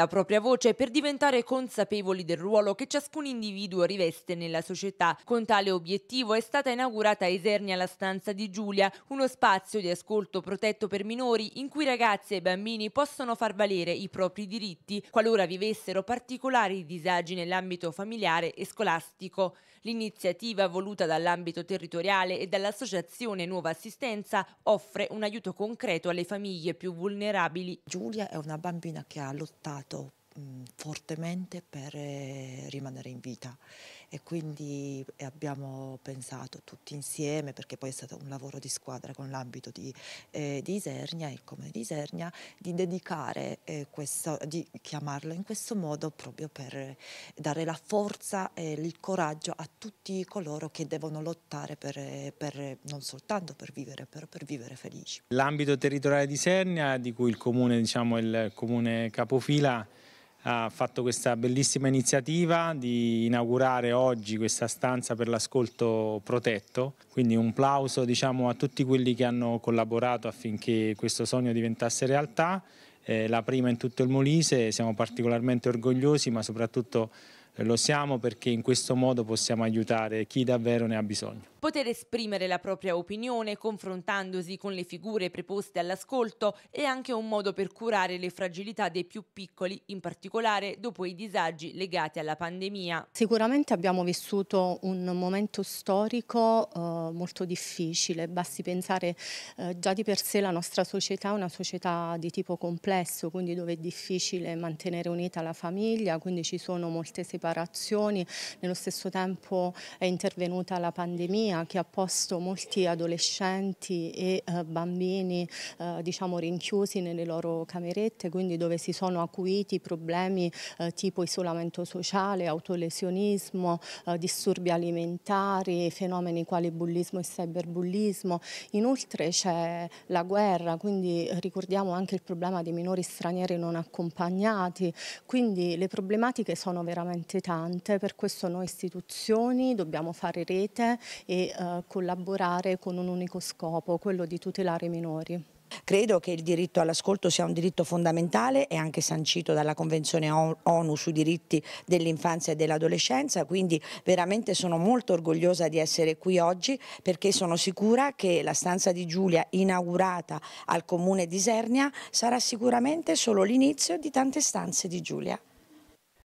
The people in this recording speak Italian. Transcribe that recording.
la propria voce per diventare consapevoli del ruolo che ciascun individuo riveste nella società. Con tale obiettivo è stata inaugurata a Isernia la stanza di Giulia, uno spazio di ascolto protetto per minori in cui ragazze e bambini possono far valere i propri diritti qualora vivessero particolari disagi nell'ambito familiare e scolastico. L'iniziativa voluta dall'ambito territoriale e dall'associazione Nuova Assistenza offre un aiuto concreto alle famiglie più vulnerabili. Giulia è una bambina che ha lottato 것 Mm, fortemente per eh, rimanere in vita e quindi eh, abbiamo pensato tutti insieme perché poi è stato un lavoro di squadra con l'ambito di, eh, di Isernia e come di Isernia di dedicare eh, questo di chiamarlo in questo modo proprio per dare la forza e il coraggio a tutti coloro che devono lottare per, eh, per non soltanto per vivere però per vivere felici l'ambito territoriale di Isernia di cui il comune diciamo il comune capofila ha fatto questa bellissima iniziativa di inaugurare oggi questa stanza per l'ascolto protetto, quindi un plauso diciamo, a tutti quelli che hanno collaborato affinché questo sogno diventasse realtà, eh, la prima in tutto il Molise, siamo particolarmente orgogliosi ma soprattutto eh, lo siamo perché in questo modo possiamo aiutare chi davvero ne ha bisogno. Poter esprimere la propria opinione confrontandosi con le figure preposte all'ascolto è anche un modo per curare le fragilità dei più piccoli, in particolare dopo i disagi legati alla pandemia. Sicuramente abbiamo vissuto un momento storico eh, molto difficile, basti pensare eh, già di per sé la nostra società è una società di tipo complesso, quindi dove è difficile mantenere unita la famiglia, quindi ci sono molte separazioni separazioni, nello stesso tempo è intervenuta la pandemia che ha posto molti adolescenti e eh, bambini eh, diciamo rinchiusi nelle loro camerette, quindi dove si sono acuiti problemi eh, tipo isolamento sociale, autolesionismo, disturbi alimentari, fenomeni quali bullismo e cyberbullismo. Inoltre c'è la guerra, quindi ricordiamo anche il problema dei minori stranieri non accompagnati, quindi le problematiche sono veramente veramente tante, per questo noi istituzioni dobbiamo fare rete e eh, collaborare con un unico scopo, quello di tutelare i minori. Credo che il diritto all'ascolto sia un diritto fondamentale e anche sancito dalla Convenzione ONU sui diritti dell'infanzia e dell'adolescenza, quindi veramente sono molto orgogliosa di essere qui oggi perché sono sicura che la stanza di Giulia inaugurata al comune di Isernia sarà sicuramente solo l'inizio di tante stanze di Giulia.